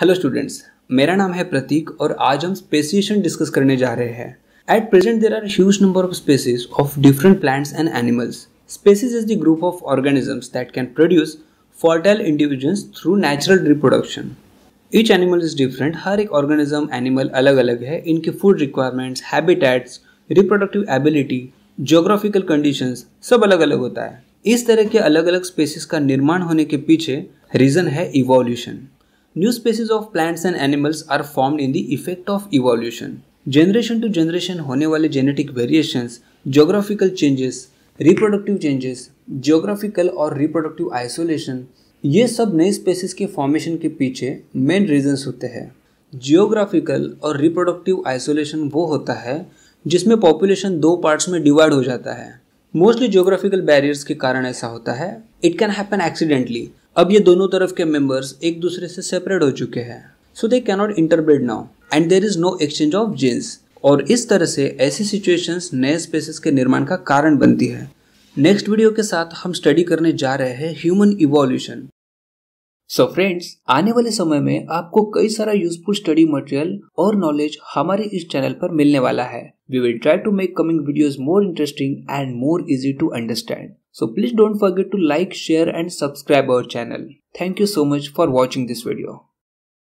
hello students मेरा नाम है प्रतीक और आज हम स्पेसिएशन डिस्कस करने जा रहे हैं at present there are huge number of species of different plants and animals species is the group of organisms that can produce fertile individuals through natural reproduction each animal is different हर एक organism animal अलग अलग है इनके food requirements habitats reproductive ability geographical condition सब अलग अलग होता है इस तरह के अलग अलग स्पेसिस का निर्माण होने के पीछे रीज़न है evolution new species of plants and animals are form in the effect of evolution generation to generation होने वाले genetic variation geographical changes reproductive changes geographical और रिप्रोडक्टिव आइसोलेशन ये सब नए स्पेसिस के फॉर्मेशन के पीछे मेन रीजन्स होते हैं जियोग्राफिकल और रिप्रोडक्टिव आइसोलेशन वो होता है जिसमें पॉपुलेशन दो पार्ट्स में डिवाइड हो जाता है मोस्टली जियोग्राफिकल बैरियर्स के कारण ऐसा होता है इट कैन हैपन एक्सीडेंटली अब ये दोनों तरफ के मेंबर्स एक दूसरे से सेपरेट हो चुके हैं so they cannot interbreed now and there is no exchange of genes और इस तरह से ऐसी सिचुएशंस नए स्पेसिस के निर्माण का कारण बनती है नेक्स्ट वीडियो के साथ हम स्टडी करने जा रहे हैं human evolution so so friends आने वाले समय में आपको कई सारा यूजफुल स्टडी मटेरियल और नॉलेज हमारे इस चैनल पर मिलने वाला है we will try to make coming videos more interesting and more easy to understand so please don't forget to like share and subscribe our channel thank you so much for watching this video